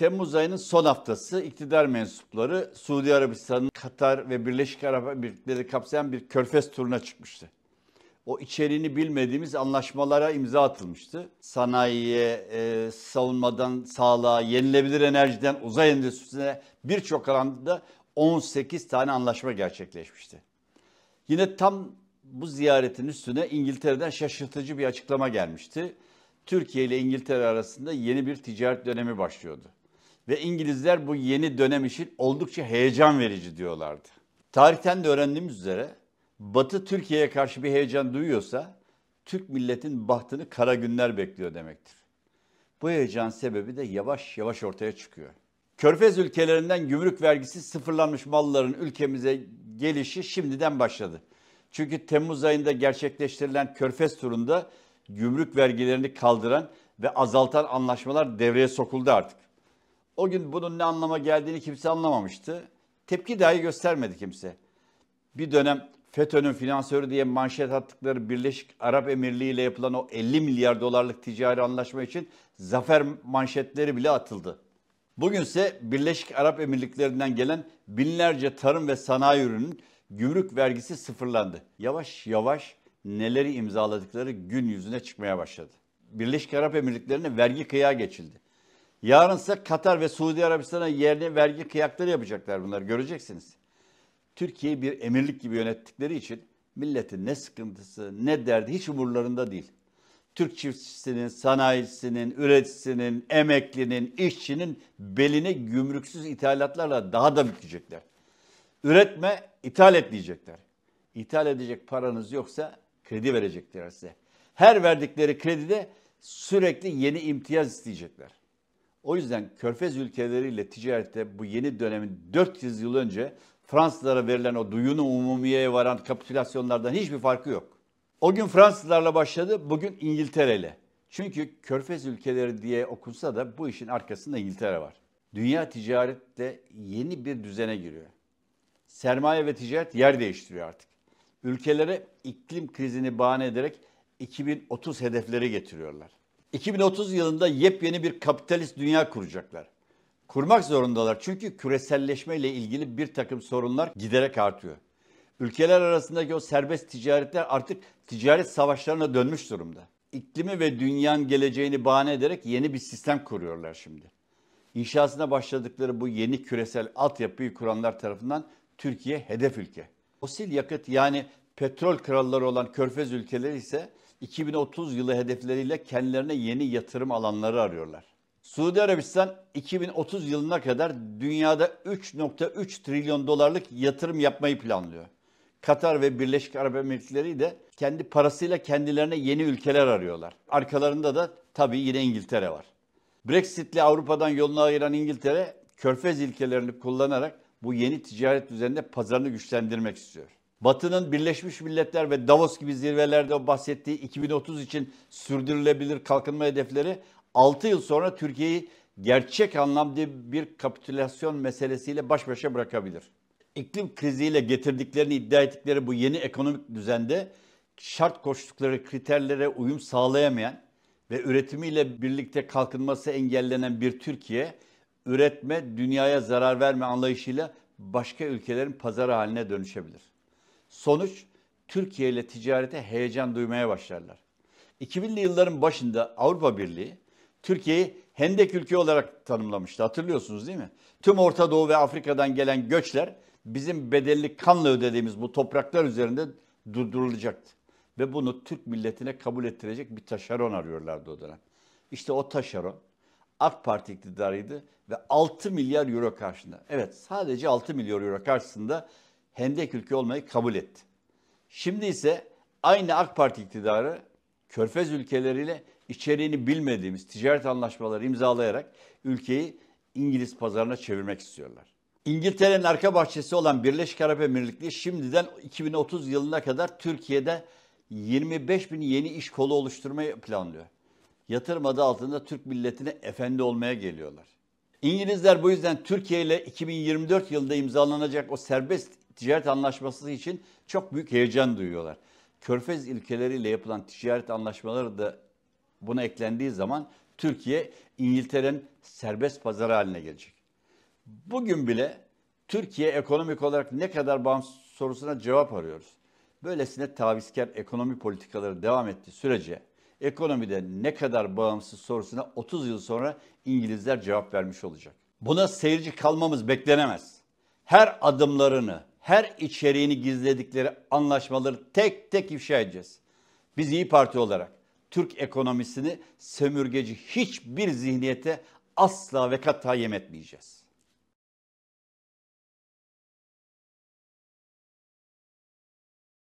Temmuz ayının son haftası iktidar mensupları Suudi Arabistan'ın Katar ve Birleşik Arap Emirlikleri kapsayan bir körfez turuna çıkmıştı. O içeriğini bilmediğimiz anlaşmalara imza atılmıştı. Sanayiye, e, savunmadan sağlığa, yenilebilir enerjiden uzay endüstrisine birçok alanda 18 tane anlaşma gerçekleşmişti. Yine tam bu ziyaretin üstüne İngiltere'den şaşırtıcı bir açıklama gelmişti. Türkiye ile İngiltere arasında yeni bir ticaret dönemi başlıyordu. Ve İngilizler bu yeni dönem için oldukça heyecan verici diyorlardı. Tarihten de öğrendiğimiz üzere Batı Türkiye'ye karşı bir heyecan duyuyorsa Türk milletin bahtını kara günler bekliyor demektir. Bu heyecan sebebi de yavaş yavaş ortaya çıkıyor. Körfez ülkelerinden gümrük vergisi sıfırlanmış malların ülkemize gelişi şimdiden başladı. Çünkü Temmuz ayında gerçekleştirilen Körfez turunda gümrük vergilerini kaldıran ve azaltan anlaşmalar devreye sokuldu artık. O gün bunun ne anlama geldiğini kimse anlamamıştı. Tepki dahi göstermedi kimse. Bir dönem FETÖ'nün finansörü diye manşet attıkları Birleşik Arap Emirliği ile yapılan o 50 milyar dolarlık ticari anlaşma için zafer manşetleri bile atıldı. Bugünse Birleşik Arap Emirlikleri'nden gelen binlerce tarım ve sanayi ürünün gümrük vergisi sıfırlandı. Yavaş yavaş neleri imzaladıkları gün yüzüne çıkmaya başladı. Birleşik Arap Emirlikleri'ne vergi kıyağı geçildi. Yarın ise Katar ve Suudi Arabistan'a yerli vergi kıyakları yapacaklar bunlar göreceksiniz. Türkiye'yi bir emirlik gibi yönettikleri için milletin ne sıkıntısı ne derdi hiç umurlarında değil. Türk çiftçisinin, sanayicisinin, üreticisinin, emeklinin, işçinin beline gümrüksüz ithalatlarla daha da bükecekler. Üretme, ithal et diyecekler. İthal edecek paranız yoksa kredi verecekler size. Her verdikleri kredide sürekli yeni imtiyaz isteyecekler. O yüzden Körfez ülkeleriyle ticarette bu yeni dönemin 400 yıl önce Fransızlara verilen o duyunu umumiyeye varan kapitülasyonlardan hiçbir farkı yok. O gün Fransızlarla başladı, bugün İngiltere'yle. Çünkü Körfez ülkeleri diye okunsa da bu işin arkasında İngiltere var. Dünya ticarette yeni bir düzene giriyor. Sermaye ve ticaret yer değiştiriyor artık. Ülkelere iklim krizini bahane ederek 2030 hedefleri getiriyorlar. 2030 yılında yepyeni bir kapitalist dünya kuracaklar. Kurmak zorundalar çünkü küreselleşme ile ilgili bir takım sorunlar giderek artıyor. Ülkeler arasındaki o serbest ticaretler artık ticaret savaşlarına dönmüş durumda. İklimi ve dünyanın geleceğini bahane ederek yeni bir sistem kuruyorlar şimdi. İnşasına başladıkları bu yeni küresel altyapıyı kuranlar tarafından Türkiye hedef ülke. Fosil yakıt yani petrol kralları olan körfez ülkeleri ise 2030 yılı hedefleriyle kendilerine yeni yatırım alanları arıyorlar. Suudi Arabistan 2030 yılına kadar dünyada 3.3 trilyon dolarlık yatırım yapmayı planlıyor. Katar ve Birleşik Arap Emirlikleri de kendi parasıyla kendilerine yeni ülkeler arıyorlar. Arkalarında da tabii yine İngiltere var. Brexit'li Avrupa'dan yolunu ayıran İngiltere, körfez ilkelerini kullanarak bu yeni ticaret üzerinde pazarını güçlendirmek istiyor. Batı'nın Birleşmiş Milletler ve Davos gibi zirvelerde bahsettiği 2030 için sürdürülebilir kalkınma hedefleri 6 yıl sonra Türkiye'yi gerçek anlamda bir kapitülasyon meselesiyle baş başa bırakabilir. İklim kriziyle getirdiklerini iddia ettikleri bu yeni ekonomik düzende şart koştukları kriterlere uyum sağlayamayan ve üretimiyle birlikte kalkınması engellenen bir Türkiye, üretme dünyaya zarar verme anlayışıyla başka ülkelerin pazarı haline dönüşebilir. Sonuç Türkiye ile ticarete heyecan duymaya başlarlar. 2000'li yılların başında Avrupa Birliği Türkiye'yi hendek ülke olarak tanımlamıştı. Hatırlıyorsunuz değil mi? Tüm Orta Doğu ve Afrika'dan gelen göçler bizim bedelli kanla ödediğimiz bu topraklar üzerinde durdurulacaktı. Ve bunu Türk milletine kabul ettirecek bir taşeron arıyorlardı o dönem. İşte o taşeron AK Parti iktidarıydı ve 6 milyar euro karşında. Evet sadece 6 milyar euro karşısında hendek ülke olmayı kabul etti. Şimdi ise aynı AK Parti iktidarı körfez ülkeleriyle içeriğini bilmediğimiz ticaret anlaşmaları imzalayarak ülkeyi İngiliz pazarına çevirmek istiyorlar. İngiltere'nin arka bahçesi olan Birleşik Arap Emirlikleri şimdiden 2030 yılına kadar Türkiye'de 25 bin yeni iş kolu oluşturmayı planlıyor. Yatırım adı altında Türk milletine efendi olmaya geliyorlar. İngilizler bu yüzden Türkiye ile 2024 yılında imzalanacak o serbest ticaret anlaşması için çok büyük heyecan duyuyorlar. Körfez ilkeleriyle yapılan ticaret anlaşmaları da buna eklendiği zaman Türkiye İngiltere'nin serbest pazarı haline gelecek. Bugün bile Türkiye ekonomik olarak ne kadar bağımsız sorusuna cevap arıyoruz. Böylesine tavizkar ekonomi politikaları devam ettiği sürece ekonomide ne kadar bağımsız sorusuna 30 yıl sonra İngilizler cevap vermiş olacak. Buna seyirci kalmamız beklenemez. Her adımlarını her içeriğini gizledikleri anlaşmaları tek tek ifşa edeceğiz. Biz İyi Parti olarak Türk ekonomisini sömürgeci hiçbir zihniyete asla ve kata yem etmeyeceğiz.